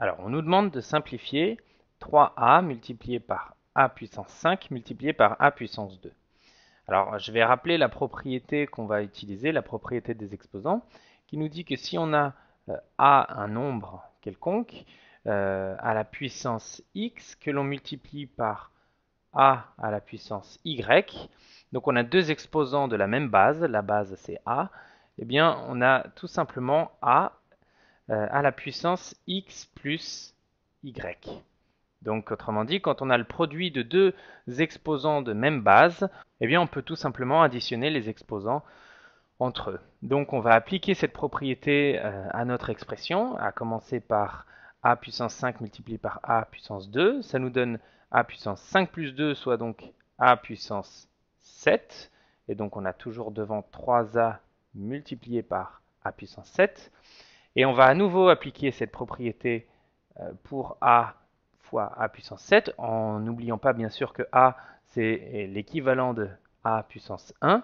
Alors, on nous demande de simplifier 3a multiplié par a puissance 5 multiplié par a puissance 2. Alors, je vais rappeler la propriété qu'on va utiliser, la propriété des exposants, qui nous dit que si on a euh, a un nombre quelconque euh, à la puissance x, que l'on multiplie par a à la puissance y, donc on a deux exposants de la même base, la base c'est a, eh bien on a tout simplement a euh, à la puissance x plus y. Donc autrement dit, quand on a le produit de deux exposants de même base, eh bien on peut tout simplement additionner les exposants entre eux. Donc on va appliquer cette propriété euh, à notre expression, à commencer par a puissance 5 multiplié par a puissance 2. Ça nous donne a puissance 5 plus 2, soit donc a puissance 7. Et donc on a toujours devant 3a multiplié par a puissance 7. Et on va à nouveau appliquer cette propriété euh, pour a fois a puissance 7, en n'oubliant pas bien sûr que a c'est l'équivalent de a puissance 1.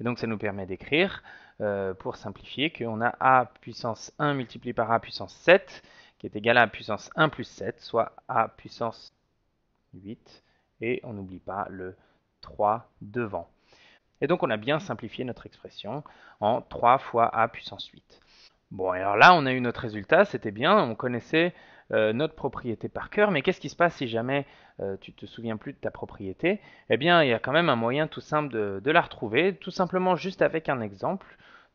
Et donc ça nous permet d'écrire, euh, pour simplifier, qu'on a a puissance 1 multiplié par a puissance 7, qui est égal à a puissance 1 plus 7, soit a puissance 8, et on n'oublie pas le 3 devant. Et donc on a bien simplifié notre expression en 3 fois a puissance 8. Bon, alors là, on a eu notre résultat, c'était bien, on connaissait euh, notre propriété par cœur, mais qu'est-ce qui se passe si jamais euh, tu te souviens plus de ta propriété Eh bien, il y a quand même un moyen tout simple de, la retrouver, tout simplement juste avec un exemple.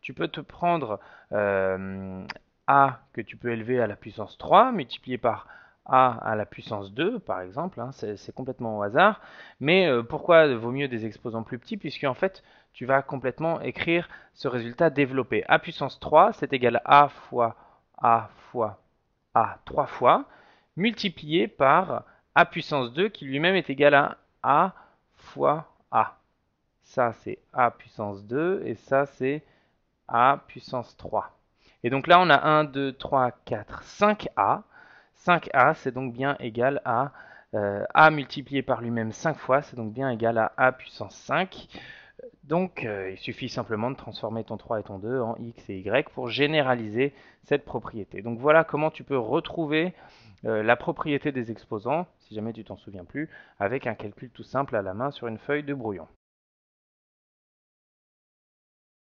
Tu peux te prendre euh, A que tu peux élever à la puissance 3, multiplié par a à la puissance 2, par exemple, hein, c'est complètement au hasard. Mais euh, pourquoi vaut mieux des exposants plus petits Puisque en fait, tu vas complètement écrire ce résultat développé. a puissance 3, c'est égal à a fois a fois a 3 fois, multiplié par a puissance 2, qui lui-même est égal à a fois a. Ça, c'est a puissance 2, et ça, c'est a puissance 3. Et donc là, on a 1, 2, 3, 4, 5a. 5a, c'est donc bien égal à euh, a multiplié par lui-même 5 fois, c'est donc bien égal à a puissance 5. Donc euh, il suffit simplement de transformer ton 3 et ton 2 en x et y pour généraliser cette propriété. Donc voilà comment tu peux retrouver euh, la propriété des exposants, si jamais tu t'en souviens plus, avec un calcul tout simple à la main sur une feuille de brouillon.